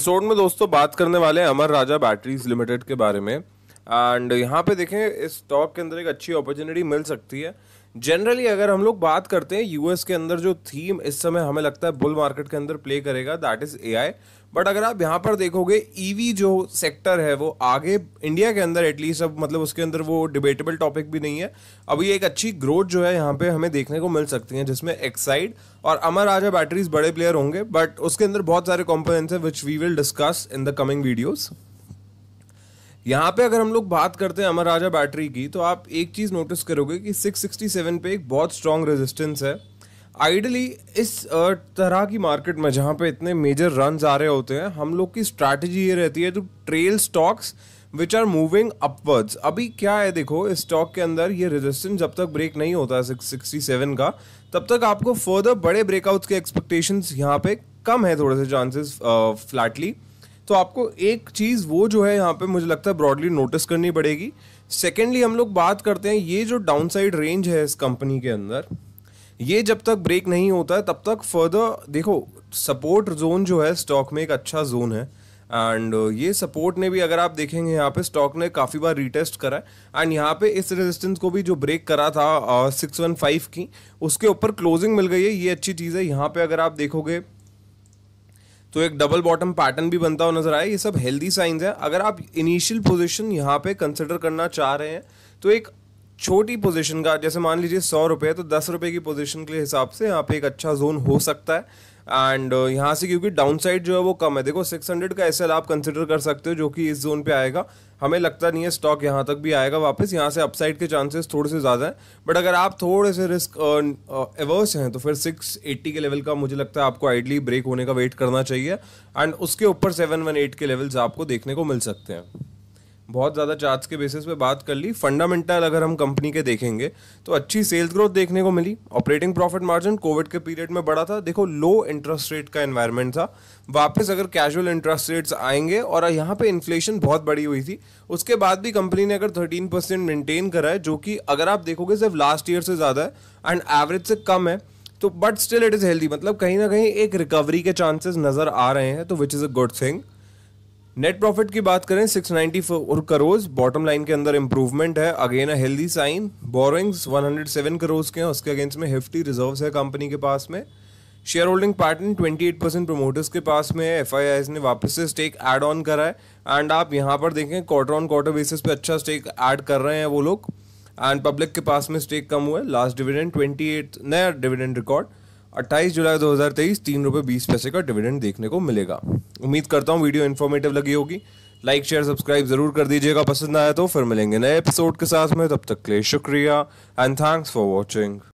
episode में दोस्तों बात करने वाले हैं अमर राजा बैटरीज लिमिटेड के बारे में एंड यहाँ पे देखें इस स्टॉक के अंदर एक अच्छी अपॉर्चुनिटी मिल सकती है जनरली अगर हम लोग बात करते हैं यूएस के अंदर जो थीम इस समय हमें लगता है बुल मार्केट के अंदर प्ले करेगा दैट इज़ ए बट अगर आप यहाँ पर देखोगे ईवी e जो सेक्टर है वो आगे इंडिया के अंदर एटलीस्ट अब मतलब उसके अंदर वो डिबेटेबल टॉपिक भी नहीं है अभी एक अच्छी ग्रोथ जो है यहाँ पे हमें देखने को मिल सकती है जिसमें एक्साइड और अमर राजा बैटरीज बड़े प्लेयर होंगे बट उसके अंदर बहुत सारे कॉम्पोनेंट्स हैं which we will discuss in the coming videos यहाँ पे अगर हम लोग बात करते हैं अमर राजा बैटरी की तो आप एक चीज़ नोटिस करोगे कि 667 पे एक बहुत स्ट्रॉन्ग रेजिस्टेंस है आइडली इस तरह की मार्केट में जहाँ पे इतने मेजर रन आ रहे होते हैं हम लोग की स्ट्रैटेजी ये रहती है जो trail stocks which are moving upwards अभी क्या है देखो इस स्टॉक के अंदर ये रेजिस्टेंस जब तक ब्रेक नहीं होता है सिक्सटी सेवन का तब तक आपको फर्दर बड़े ब्रेकआउट्स के एक्सपेक्टेशंस यहाँ पे कम है थोड़े से चांसेस फ्लैटली तो आपको एक चीज़ वो जो है यहाँ पे मुझे लगता है ब्रॉडली नोटिस करनी पड़ेगी सेकेंडली हम लोग बात करते हैं ये जो डाउनसाइड रेंज है इस कंपनी के अंदर ये जब तक ब्रेक नहीं होता है तब तक फर्दर देखो सपोर्ट जोन जो है स्टॉक में एक अच्छा जोन है एंड ये सपोर्ट ने भी अगर आप देखेंगे यहाँ पे स्टॉक ने काफ़ी बार रीटेस्ट करा है एंड यहाँ पे इस रेजिस्टेंस को भी जो ब्रेक करा था सिक्स वन फाइव की उसके ऊपर क्लोजिंग मिल गई है ये अच्छी चीज़ है यहाँ पे अगर आप देखोगे तो एक डबल बॉटम पैटर्न भी बनता हुआ नजर आया ये सब हेल्दी साइंस है अगर आप इनिशियल पोजिशन यहाँ पे कंसिडर करना चाह रहे हैं तो एक छोटी पोजीशन का जैसे मान लीजिए सौ रुपये तो दस रुपये की पोजीशन के हिसाब से यहाँ पे एक अच्छा जोन हो सकता है एंड uh, यहाँ से क्योंकि डाउन साइड जो है वो कम है देखो सिक्स हंड्रेड का एसएल आप कंसिडर कर सकते हो जो कि इस जोन पे आएगा हमें लगता नहीं है स्टॉक यहाँ तक भी आएगा वापस यहाँ से अपसाइड के चांसेस थोड़े से ज़्यादा हैं बट अगर आप थोड़े से रिस्क एवर्स uh, हैं तो फिर सिक्स एट्टी के लेवल का मुझे लगता है आपको आइडली ब्रेक होने का वेट करना चाहिए एंड उसके ऊपर सेवन वन एट के लेवल्स आपको देखने को मिल सकते हैं बहुत ज़्यादा चार्ज के बेसिस पे बात कर ली फंडामेंटल अगर हम कंपनी के देखेंगे तो अच्छी सेल्स ग्रोथ देखने को मिली ऑपरेटिंग प्रॉफिट मार्जिन कोविड के पीरियड में बड़ा था देखो लो इंटरेस्ट रेट का एनवायरनमेंट था वापस अगर कैजुअल इंटरेस्ट रेट्स आएंगे और यहाँ पे इन्फ्लेशन बहुत बड़ी हुई थी उसके बाद भी कंपनी ने अगर थर्टीन परसेंट मेनटेन करा है जो कि अगर आप देखोगे सिर्फ लास्ट ईयर से ज़्यादा है एंड एवरेज से कम है तो but still it is healthy मतलब कहीं ना कहीं एक रिकवरी के चांसेस नज़र आ रहे हैं तो which is a good thing net profit की बात करें 694 करोज बॉटम लाइन के अंदर इंप्रूवमेंट है again a healthy sign borrowings 107 crore के हैं उसके अगेंस्ट में हिफ्टी रिजर्व्स है कंपनी के पास में shareholding pattern 28 percent promoters के पास में है एफ ने वापस से स्टेक ऐड ऑन करा है एंड आप यहाँ पर देखें क्वार्टर ऑन क्वार्टर बेसिस पे अच्छा स्टेक ऐड कर रहे हैं वो लोग एंड पब्लिक के पास में स्टेक कम हुआ है लास्ट डिविडेंड ट्वेंटी नया डिविडेंड रिकॉर्ड 28 जुलाई 2023 तीन रुपये बीस पैसे का डिविडेंड देखने को मिलेगा उम्मीद करता हूँ वीडियो इन्फॉर्मेटिव लगी होगी लाइक शेयर सब्सक्राइब जरूर कर दीजिएगा पसंद आया तो फिर मिलेंगे नए एपिसोड के साथ में तब तक के लिए शुक्रिया एंड थैंक्स फॉर वॉचिंग